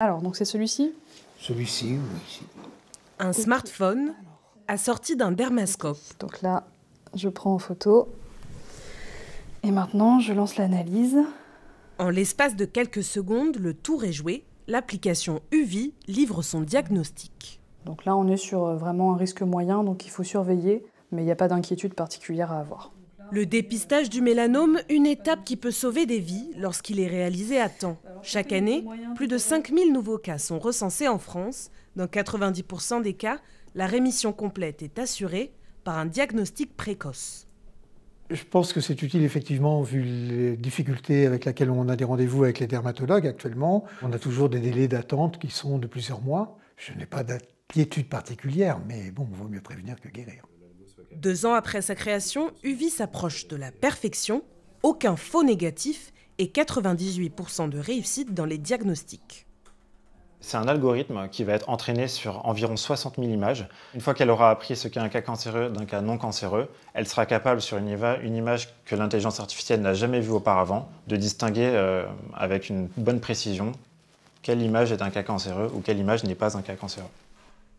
Alors, donc c'est celui-ci Celui-ci, oui. Un smartphone assorti d'un dermascope. Donc là, je prends en photo. Et maintenant, je lance l'analyse. En l'espace de quelques secondes, le tour est joué. L'application UV livre son diagnostic. Donc là, on est sur euh, vraiment un risque moyen, donc il faut surveiller, mais il n'y a pas d'inquiétude particulière à avoir. Le dépistage du mélanome, une étape qui peut sauver des vies lorsqu'il est réalisé à temps. Chaque année, plus de 5000 nouveaux cas sont recensés en France. Dans 90% des cas, la rémission complète est assurée par un diagnostic précoce. Je pense que c'est utile effectivement vu les difficultés avec lesquelles on a des rendez-vous avec les dermatologues actuellement. On a toujours des délais d'attente qui sont de plusieurs mois. Je n'ai pas d'inquiétude particulière, mais bon, il vaut mieux prévenir que guérir. Deux ans après sa création, UVI s'approche de la perfection, aucun faux négatif et 98% de réussite dans les diagnostics. C'est un algorithme qui va être entraîné sur environ 60 000 images. Une fois qu'elle aura appris ce qu'est un cas cancéreux d'un cas non cancéreux, elle sera capable sur une, une image que l'intelligence artificielle n'a jamais vue auparavant de distinguer euh, avec une bonne précision quelle image est un cas cancéreux ou quelle image n'est pas un cas cancéreux.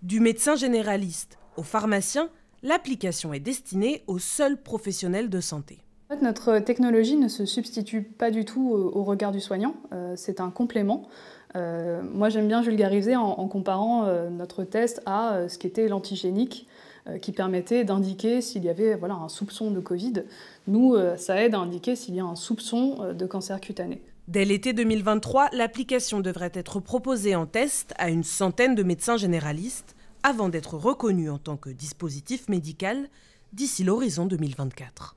Du médecin généraliste au pharmacien, L'application est destinée aux seuls professionnels de santé. Notre technologie ne se substitue pas du tout au regard du soignant, euh, c'est un complément. Euh, moi j'aime bien vulgariser en, comparant euh, notre test à ce qu'était l'antigénique qui permettait d'indiquer s'il y avait voilà, un soupçon de Covid. Nous, ça aide à indiquer s'il y a un soupçon de cancer cutané. Dès l'été 2023, l'application devrait être proposée en test à une centaine de médecins généralistes avant d'être reconnu en tant que dispositif médical d'ici l'horizon 2024.